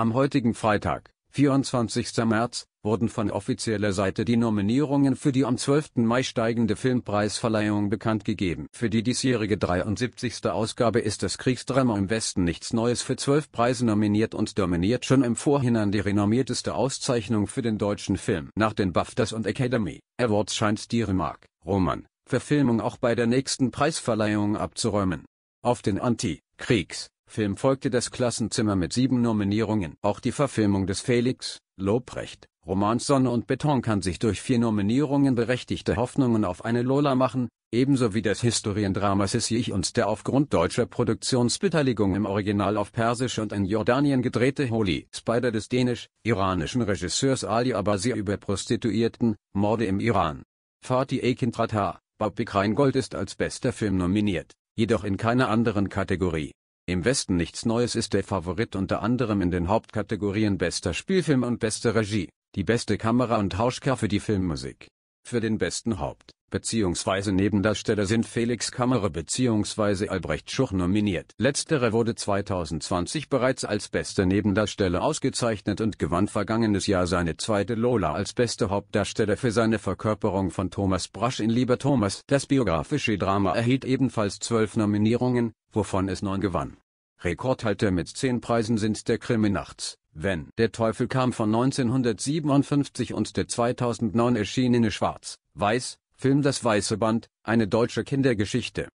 Am heutigen Freitag, 24. März, wurden von offizieller Seite die Nominierungen für die am 12. Mai steigende Filmpreisverleihung bekannt gegeben. Für die diesjährige 73. Ausgabe ist das Kriegsdrama im Westen nichts Neues für zwölf Preise nominiert und dominiert schon im Vorhinein die renommierteste Auszeichnung für den deutschen Film. Nach den BAFTAs und Academy Awards scheint die Remark, Roman, Verfilmung auch bei der nächsten Preisverleihung abzuräumen. Auf den Anti-Kriegs- Film folgte das Klassenzimmer mit sieben Nominierungen. Auch die Verfilmung des Felix, Lobrecht, Romans Sonne und Beton kann sich durch vier Nominierungen berechtigte Hoffnungen auf eine Lola machen, ebenso wie das Historiendrama Sissich und der aufgrund deutscher Produktionsbeteiligung im Original auf Persisch und in Jordanien gedrehte Holy Spider des dänisch-iranischen Regisseurs Ali Abasi über Prostituierten, Morde im Iran. Fatih Ekintratar, Babik Reingold ist als bester Film nominiert, jedoch in keiner anderen Kategorie. Im Westen nichts Neues ist der Favorit unter anderem in den Hauptkategorien bester Spielfilm und beste Regie, die beste Kamera und Hauschka für die Filmmusik. Für den besten Haupt- bzw. Nebendarsteller sind Felix Kammerer bzw. Albrecht Schuch nominiert. Letzterer wurde 2020 bereits als bester Nebendarsteller ausgezeichnet und gewann vergangenes Jahr seine zweite Lola als beste Hauptdarsteller für seine Verkörperung von Thomas Brasch in Lieber Thomas. Das biografische Drama erhielt ebenfalls zwölf Nominierungen, wovon es neun gewann. Rekordhalter mit zehn Preisen sind der Krimi Nachts, Wenn, Der Teufel kam von 1957 und der 2009 erschienene Schwarz, Weiß, Film Das Weiße Band, eine deutsche Kindergeschichte.